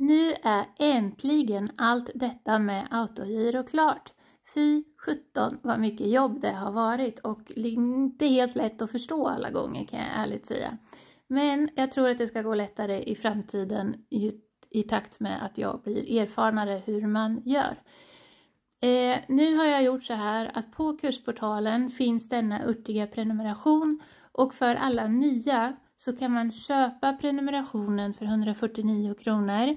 Nu är äntligen allt detta med autogiro klart. Fy 17 vad mycket jobb det har varit och inte helt lätt att förstå alla gånger kan jag ärligt säga. Men jag tror att det ska gå lättare i framtiden i takt med att jag blir erfarnare hur man gör. Eh, nu har jag gjort så här att på kursportalen finns denna urtiga prenumeration och för alla nya så kan man köpa prenumerationen för 149 kronor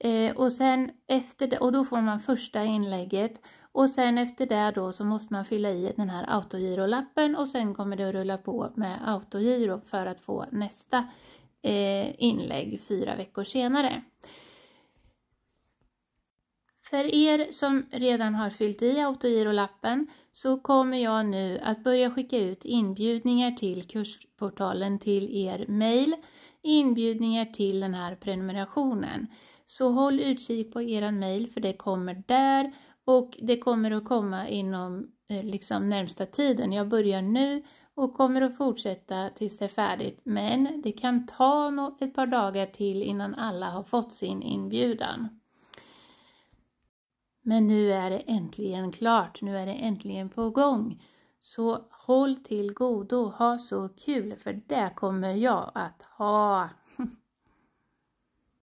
eh, och, sen efter det, och då får man första inlägget och sen efter det då så måste man fylla i den här autogirolappen och sen kommer det att rulla på med autogiro för att få nästa eh, inlägg fyra veckor senare. För er som redan har fyllt i autogirolappen så kommer jag nu att börja skicka ut inbjudningar till kursportalen till er mail, inbjudningar till den här prenumerationen. Så håll utkik på er mail för det kommer där och det kommer att komma inom eh, liksom närmsta tiden. Jag börjar nu och kommer att fortsätta tills det är färdigt men det kan ta ett par dagar till innan alla har fått sin inbjudan. Men nu är det äntligen klart, nu är det äntligen på gång. Så håll till godo, ha så kul för det kommer jag att ha.